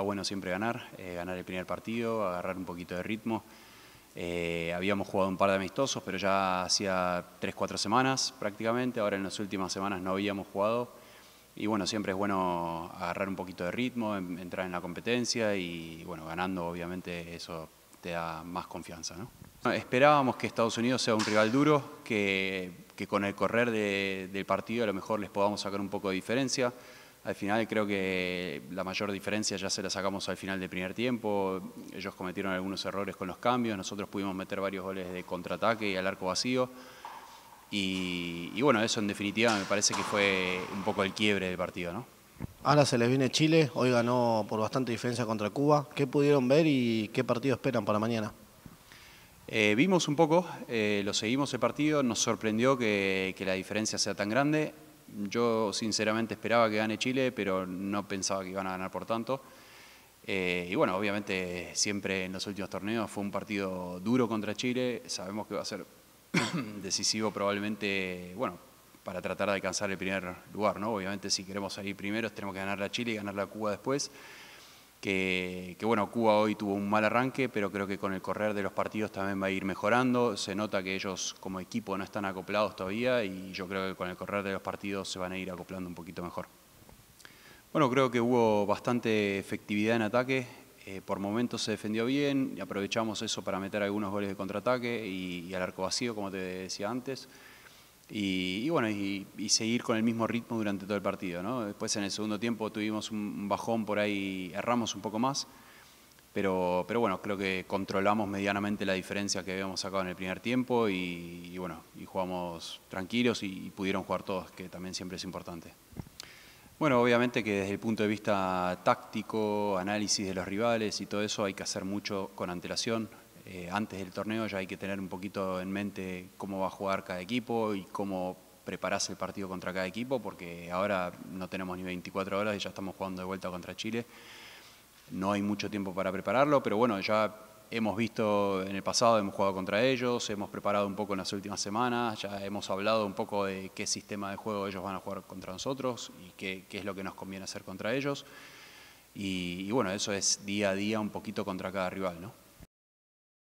bueno siempre ganar, eh, ganar el primer partido, agarrar un poquito de ritmo. Eh, habíamos jugado un par de amistosos, pero ya hacía 3, 4 semanas prácticamente, ahora en las últimas semanas no habíamos jugado. Y bueno, siempre es bueno agarrar un poquito de ritmo, entrar en la competencia y bueno, ganando obviamente eso te da más confianza. Esperábamos que Estados Unidos sea un rival duro, que, que con el correr de, del partido a lo mejor les podamos sacar un poco de diferencia. Al final creo que la mayor diferencia ya se la sacamos al final del primer tiempo. Ellos cometieron algunos errores con los cambios, nosotros pudimos meter varios goles de contraataque y al arco vacío. Y, bueno, eso en definitiva me parece que fue un poco el quiebre del partido, ¿no? Ahora se les viene Chile, hoy ganó por bastante diferencia contra Cuba. ¿Qué pudieron ver y qué partido esperan para mañana? Eh, vimos un poco, eh, lo seguimos el partido, nos sorprendió que la diferencia sea tan grande. Yo sinceramente esperaba que gane Chile, pero no pensaba que iban a ganar por tanto. Eh, y bueno, obviamente siempre en los últimos torneos fue un partido duro contra Chile. Sabemos que va a ser decisivo probablemente, bueno, para tratar de alcanzar el primer lugar, ¿no? Obviamente si queremos salir primeros tenemos que ganar a Chile y ganar a Cuba después que, bueno, Cuba hoy tuvo un mal arranque, pero creo que con el correr de los partidos también va a ir mejorando. Se nota que ellos como equipo no están acoplados todavía y yo creo que con el correr de los partidos se van a ir acoplando un poquito mejor. Bueno, creo que hubo bastante efectividad en ataque. Eh, por momentos se defendió bien, y aprovechamos eso para meter algunos goles de contraataque y al arco vacío, como te decía antes. Y, bueno, y, seguir con el mismo ritmo durante todo el partido. ¿no? Después en el segundo tiempo tuvimos un bajón por ahí, erramos un poco más, pero, pero bueno, creo que controlamos medianamente la diferencia que habíamos sacado en el primer tiempo y bueno, y jugamos tranquilos y, pudieron jugar todos, que también siempre es importante. Bueno, obviamente que desde el punto de vista táctico, análisis de los rivales y todo eso hay que hacer mucho con antelación. Eh, antes del torneo ya hay que tener un poquito en mente cómo va a jugar cada equipo y cómo preparás el partido contra cada equipo, porque ahora no tenemos ni 24 horas y ya estamos jugando de vuelta contra Chile. No hay mucho tiempo para prepararlo, pero bueno, ya hemos visto en el pasado, hemos jugado contra ellos, hemos preparado un poco en las últimas semanas, ya hemos hablado un poco de qué sistema de juego ellos van a jugar contra nosotros y qué, es lo que nos conviene hacer contra ellos. y bueno, eso es día a día un poquito contra cada rival, ¿no?